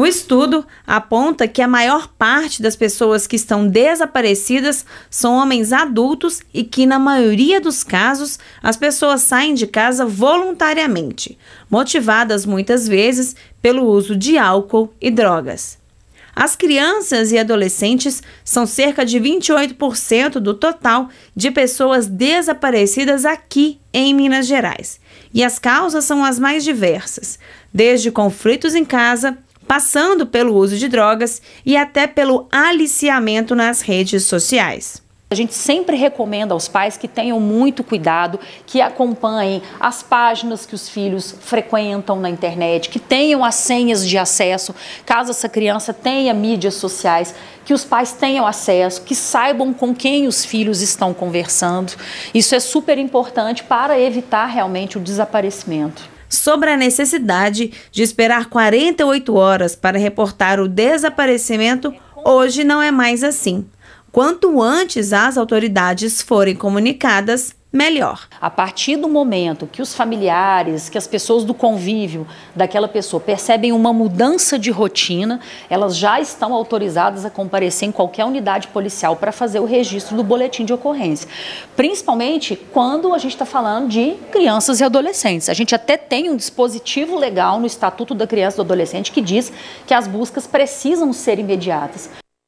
O estudo aponta que a maior parte das pessoas que estão desaparecidas são homens adultos e que, na maioria dos casos, as pessoas saem de casa voluntariamente, motivadas muitas vezes pelo uso de álcool e drogas. As crianças e adolescentes são cerca de 28% do total de pessoas desaparecidas aqui em Minas Gerais. E as causas são as mais diversas, desde conflitos em casa passando pelo uso de drogas e até pelo aliciamento nas redes sociais. A gente sempre recomenda aos pais que tenham muito cuidado, que acompanhem as páginas que os filhos frequentam na internet, que tenham as senhas de acesso, caso essa criança tenha mídias sociais, que os pais tenham acesso, que saibam com quem os filhos estão conversando. Isso é super importante para evitar realmente o desaparecimento sobre a necessidade de esperar 48 horas para reportar o desaparecimento, hoje não é mais assim. Quanto antes as autoridades forem comunicadas, melhor. A partir do momento que os familiares, que as pessoas do convívio daquela pessoa percebem uma mudança de rotina, elas já estão autorizadas a comparecer em qualquer unidade policial para fazer o registro do boletim de ocorrência. Principalmente quando a gente está falando de crianças e adolescentes. A gente até tem um dispositivo legal no Estatuto da Criança e do Adolescente que diz que as buscas precisam ser imediatas.